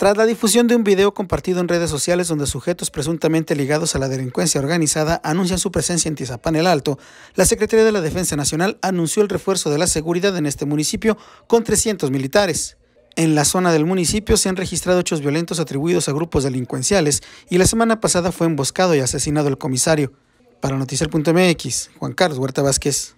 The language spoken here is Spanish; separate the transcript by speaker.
Speaker 1: Tras la difusión de un video compartido en redes sociales donde sujetos presuntamente ligados a la delincuencia organizada anuncian su presencia en Tizapán el Alto, la Secretaría de la Defensa Nacional anunció el refuerzo de la seguridad en este municipio con 300 militares. En la zona del municipio se han registrado hechos violentos atribuidos a grupos delincuenciales y la semana pasada fue emboscado y asesinado el comisario. Para Noticiar.mx, Juan Carlos Huerta Vázquez.